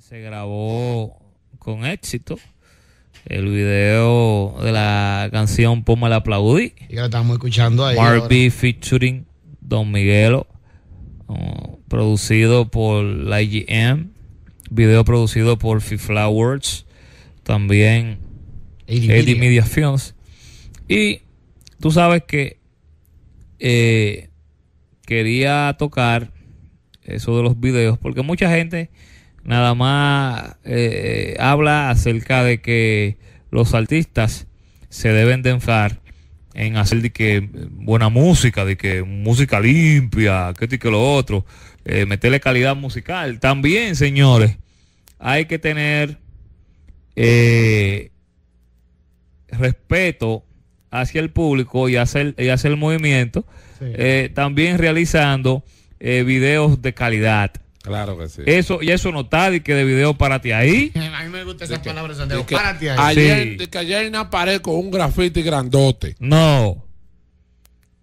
se grabó con éxito el video de la canción Poma la aplaudí. Y la estamos escuchando ahí. Barbie featuring Don Miguelo, uh, producido por la IGM, video producido por Fifla también Eddie Media Films. Y tú sabes que eh, quería tocar eso de los videos, porque mucha gente nada más eh, eh, habla acerca de que los artistas se deben de enfar en hacer de que buena música, de que música limpia, que esto que lo otro, eh, meterle calidad musical. También, señores, hay que tener respeto hacia el público y hacer, y hacer el movimiento, también realizando videos de calidad Claro que sí. Eso, y eso no está de que de video párate ahí. A mí me gustan esas palabras, ahí. Ayer, de que ayer pared con un grafiti grandote. No.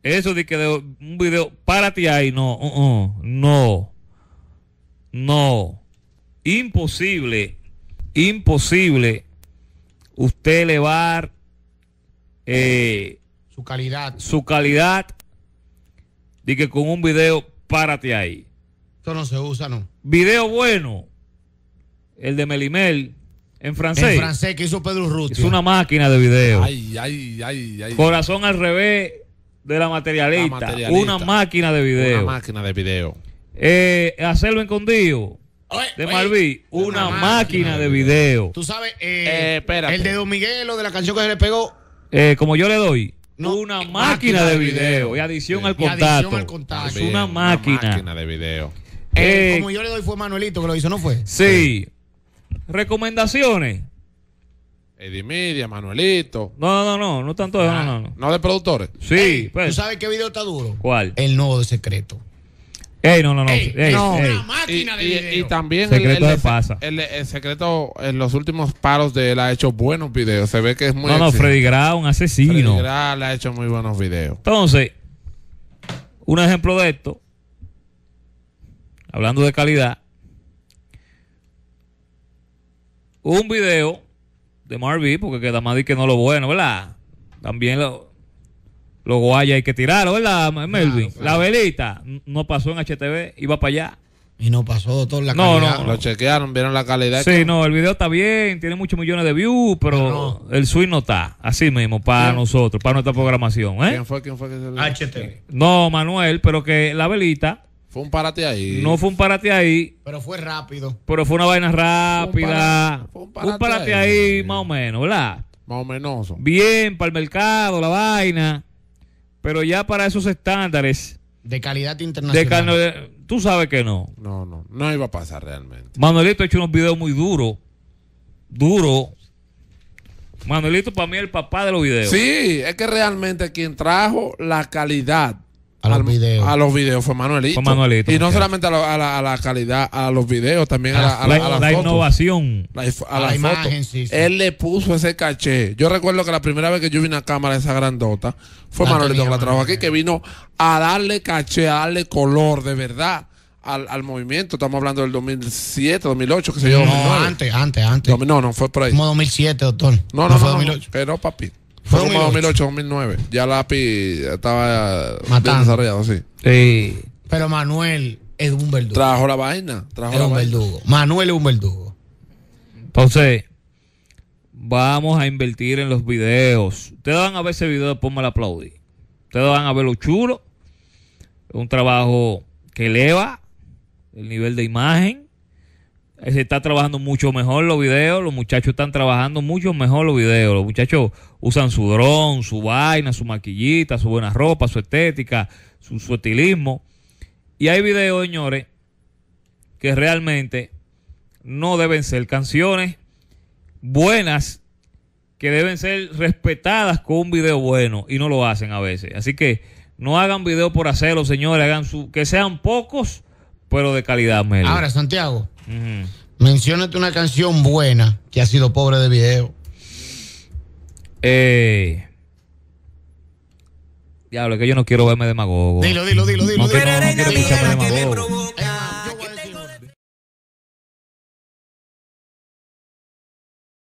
Eso de que de un video, ti ahí, no. Uh, uh, no. No. Imposible. Imposible. Usted elevar eh, su calidad. Su calidad. De que con un video, ti ahí no se usa, no. Video bueno, el de Melimel, en francés. En francés, que hizo Pedro Ruti. Es una máquina de video. Ay, ay, ay, ay. Corazón al revés de la materialista. Una máquina de video. Una máquina de video. Eh, hacerlo encondido de Marví una, máquina, de video. Tú sabes, eh, eh el de Don Miguel, o de la canción que se le pegó. Eh, como yo le doy. una máquina, de video. Y adición, al, contacto. Es una máquina. una máquina de video. Eh, eh, como yo le doy fue Manuelito que lo hizo, ¿no fue? Sí. Recomendaciones. Media, Manuelito. No, no, no, no tanto de. Ah, no, no, no. no, de productores. Sí. ¿Tú pues. sabes qué video está duro? ¿Cuál? El nuevo de secreto. Ey, no, no, no. Ey, máquina y, Y, también el, el, de pasa. El, secreto en los últimos paros de él ha hecho buenos videos. Se ve que es muy. No, no, Freddy Grau, un asesino. Freddy Grau le ha hecho muy buenos videos. Entonces, un ejemplo de esto hablando de calidad, un video de Marvin, porque queda más que no lo bueno, ¿verdad? También lo, los hay que tirar, ¿verdad, Melvin? La velita no pasó en HTV, iba para allá. Y no pasó, todo la no, No, no, lo chequearon, vieron la calidad. Sí, no, el video está bien, tiene muchos millones de views, pero el swing no está. Así mismo, para nosotros, para nuestra programación. ¿eh? ¿Quién fue? ¿Quién fue HTV. No, Manuel, pero que la velita un parate ahí. No fue un parate ahí. Pero fue rápido. Pero fue una vaina rápida. Fue un parate, ahí, más o menos, ¿verdad? Más o menos. Bien, para el mercado, la vaina. Pero ya para esos estándares. De calidad internacional. De tú sabes que no. No, no. No iba a pasar realmente. Manuelito ha hecho unos videos muy duros. Duro. Manuelito para mí es el papá de los videos. Sí, es que realmente quien trajo la calidad a los, videos. a los videos fue Manuelito. y no solamente a, la, calidad, a los videos, también a, la, a la, innovación. a la, imagen, Él le puso ese caché. Yo recuerdo que la primera vez que yo vi una cámara esa grandota fue ah, Manuelito que la trajo aquí, que vino a darle caché, a darle color de verdad. Al, movimiento. Estamos hablando del 2007, 2008, que se yo. No, antes, antes, antes. No, no, fue por ahí. Como 2007, doctor. no, no, no fue 2008. Pero, papi. Fue como 2008, 2009. Ya Lápiz estaba desarrollado, sí. Pero Manuel es un verdugo. Trajo la vaina. un verdugo. Manuel es un verdugo. Entonces, vamos a invertir en los videos. Ustedes van a ver ese video después me lo aplaudí. Ustedes van a ver lo chulo. Un trabajo que eleva el nivel de imagen se está trabajando mucho mejor los videos, los muchachos están trabajando mucho mejor los videos, los muchachos usan su dron, su vaina, su maquillita, su buena ropa, su estética, su, estilismo. Y hay videos, señores, que realmente no deben ser canciones buenas, que deben ser respetadas con un video bueno y no lo hacen a veces. Así que no hagan video por hacerlo, señores, hagan su, que sean pocos, pero de calidad, mera. Ahora, Santiago Menciónate una canción buena que ha sido pobre de video. Eh. Diablo, que yo no quiero verme demagogo. Dilo, dilo, dilo, dilo. No, dilo, dilo, dilo.